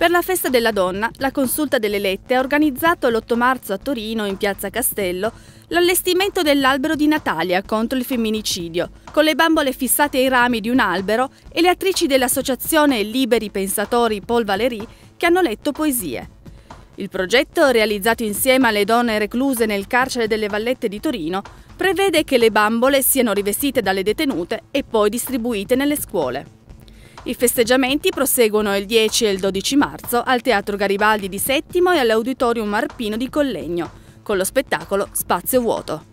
Per la festa della donna, la consulta delle lette ha organizzato l'8 marzo a Torino, in piazza Castello, l'allestimento dell'albero di Natalia contro il femminicidio, con le bambole fissate ai rami di un albero e le attrici dell'associazione Liberi Pensatori Paul Valéry che hanno letto poesie. Il progetto, realizzato insieme alle donne recluse nel carcere delle Vallette di Torino, prevede che le bambole siano rivestite dalle detenute e poi distribuite nelle scuole. I festeggiamenti proseguono il 10 e il 12 marzo al Teatro Garibaldi di Settimo e all'Auditorium Arpino di Collegno, con lo spettacolo Spazio Vuoto.